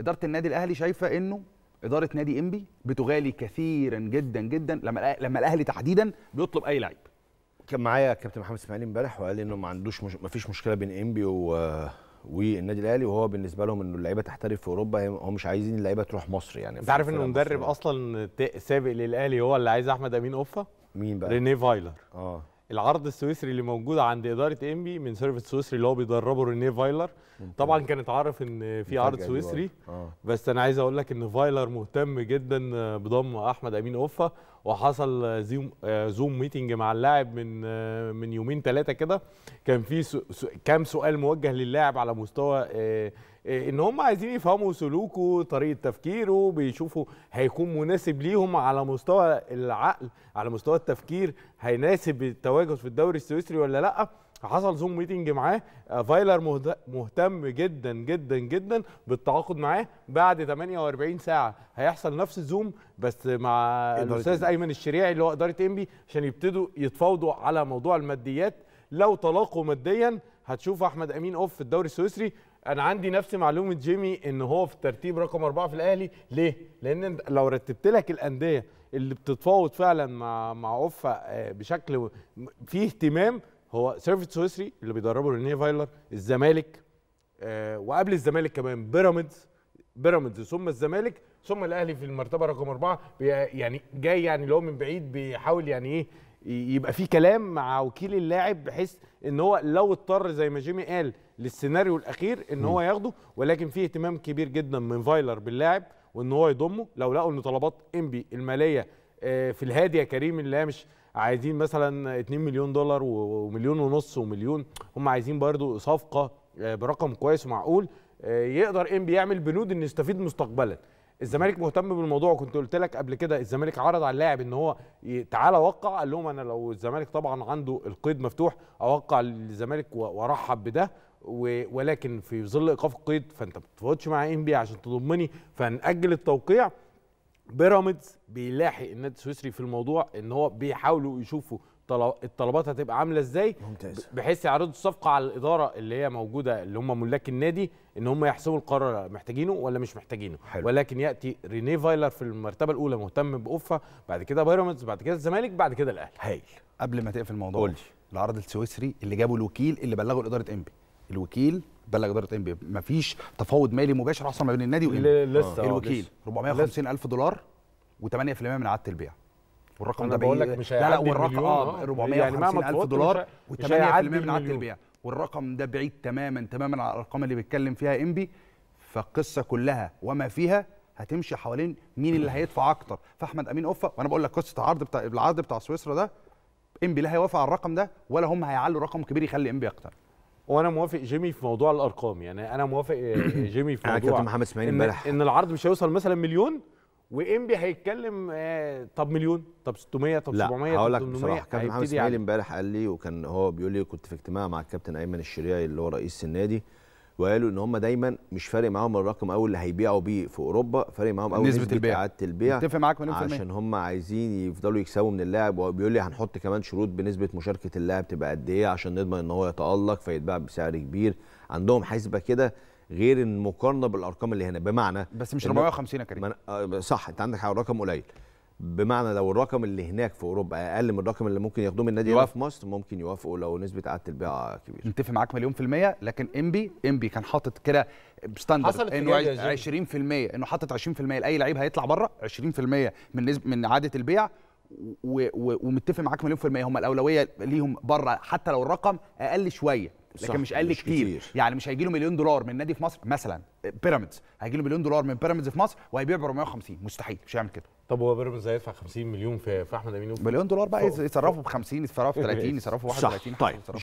اداره النادي الاهلي شايفه انه اداره نادي انبي بتغالي كثيرا جدا جدا لما لما الاهلي تحديدا بيطلب اي لعيب كان معايا كابتن محمد اسماعيل امبارح وقال لي انه ما عندوش مش... ما فيش مشكله بين انبي و والنادي الاهلي وهو بالنسبه لهم انه اللعيبه تحترف في اوروبا هم مش عايزين اللعيبه تروح مصر يعني انت عارف ان المدرب اصلا سابق للاهلي هو اللي عايز احمد امين اوفا مين بقى رينيه فايلر اه العرض السويسري اللي موجود عند اداره انبي من سيرفيس سويسري اللي هو بيدربه رينيه فايلر طبعا كان اتعرف ان في عرض سويسري آه. بس انا عايز اقول لك ان فايلر مهتم جدا بضم احمد امين اوفا وحصل زوم ميتنج آه، مع اللاعب من آه، من يومين ثلاثه كده كان في كام سؤال موجه للاعب على مستوى آه، ان هم عايزين يفهموا سلوكه طريقه تفكيره بيشوفوا هيكون مناسب ليهم على مستوى العقل على مستوى التفكير هيناسب التواجد في الدوري السويسري ولا لا فحصل زوم ميتنج معاه آه، فايلر مهتم جدا جدا جدا بالتعاقد معاه بعد 48 ساعه هيحصل نفس الزوم بس مع الاستاذ ايمن الشريعي اللي هو اداره انبي عشان يبتدوا يتفاوضوا على موضوع الماديات لو تلاقوا ماديا هتشوف احمد امين اوف في الدوري السويسري انا عندي نفس معلومه جيمي ان هو في الترتيب رقم أربعة في الاهلي ليه لان لو رتبت لك الانديه اللي بتتفاوض فعلا مع مع اوفا آه، بشكل فيه اهتمام هو سيرفيت سويسري اللي بيدربه رينيه فايلر الزمالك آه وقبل الزمالك كمان بيراميدز بيراميدز ثم الزمالك ثم الاهلي في المرتبه رقم اربعه يعني جاي يعني اللي هو من بعيد بيحاول يعني ايه يبقى في كلام مع وكيل اللاعب بحيث ان هو لو اضطر زي ما جيمي قال للسيناريو الاخير ان هو ياخده ولكن في اهتمام كبير جدا من فايلر باللاعب وان هو يضمه لو لقوا ان طلبات انبي الماليه آه، في الهادي يا كريم اللي مش عايزين مثلا 2 مليون دولار ومليون ونص ومليون هم عايزين برضو صفقه آه، برقم كويس ومعقول آه، يقدر انبي يعمل بنود ان يستفيد مستقبلا الزمالك مهتم بالموضوع وكنت قلت لك قبل كده الزمالك عرض على اللاعب ان هو تعالى وقع قال لهم انا لو الزمالك طبعا عنده القيد مفتوح اوقع للزمالك وارحب بده ولكن في ظل ايقاف القيد فانت ما بتتفاوضش مع انبي عشان تضمني فنأجل التوقيع بيراميدز بيلاحق النادي السويسري في الموضوع ان هو بيحاولوا يشوفوا الطلبات هتبقى عامله ازاي ممتاز بحيث يعرضوا الصفقه على الاداره اللي هي موجوده اللي هم ملاك النادي ان هم يحسموا القرار محتاجينه ولا مش محتاجينه حلو. ولكن ياتي ريني فايلر في المرتبه الاولى مهتم بأوفا بعد كده بيراميدز بعد كده الزمالك بعد كده الاهلي هايل قبل ما تقفل الموضوع قولي العرض السويسري اللي جابه الوكيل اللي بلغه اداره انبي الوكيل بلغ اداره انبي بي مفيش تفاوض مالي مباشر حصل ما بين النادي لسه آه. آه، الوكيل 450 الف دولار و8% من عاده البيع والرقم ده بقول لك مش لا لا والرقم اه 450 يعني الف دولار و8% من عاده البيع والرقم ده بعيد تماما تماما على الارقام اللي بيتكلم فيها انبي فالقصه كلها وما فيها هتمشي حوالين مين اللي هيدفع اكتر فاحمد امين اوفا وانا بقول لك قصه العرض بتاع العرض بتاع سويسرا ده انبي لا هيوافق على الرقم ده ولا هم هيعلوا رقم كبير يخلي انبي اكتر وانا موافق جيمي في موضوع الارقام يعني انا موافق جيمي في موضوع انا كابتن محمد اسماعيل امبارح ان العرض مش هيوصل مثلا مليون وانبي هيتكلم آه، طب مليون طب 600 طب 700 لا هقول لك بصراحه كابتن محمد يعني. اسماعيل امبارح قال لي وكان هو بيقول لي كنت في اجتماع مع الكابتن ايمن الشريعي اللي هو رئيس النادي وقالوا ان هم دايما مش فارق معاهم الرقم او اللي هيبيعوا بيه في اوروبا فارق معاهم قوي نسبه, البيع اعاده البيع اتفق معاك 100% عشان هم عايزين يفضلوا يكسبوا من اللاعب وبيقول لي هنحط كمان شروط بنسبه مشاركه اللاعب تبقى قد ايه عشان نضمن ان هو يتالق فيتباع بسعر كبير عندهم حسبه كده غير المقارنه بالارقام اللي هنا بمعنى بس مش 450 يا كريم آه، صح انت عندك رقم قليل بمعنى لو الرقم اللي هناك في اوروبا اقل من الرقم اللي ممكن ياخدوه من النادي هنا في مصر ممكن يوافقوا لو نسبه اعاده البيع كبيره متفق معاك مليون في الميه لكن انبي انبي كان حاطط كده ستاندرد انه 20% انه حاطط 20% لاي لعيب هيطلع بره 20% من نسبه من اعاده البيع ومتفق معاك مليون في الميه هم الاولويه ليهم بره حتى لو الرقم اقل شويه لكن مش اقل كتير. كتير يعني مش هيجي له مليون دولار من نادي في مصر مثلا بيراميدز هيجي له مليون دولار من بيراميدز في مصر وهيبيع ب 450 مستحيل مش هيعمل كده طب هو بيراميدز هيدفع 50 مليون في, احمد امين مليون دولار بقى يصرفوا ب 50 يصرفوا ب 30 يصرفوا ب 31 طيب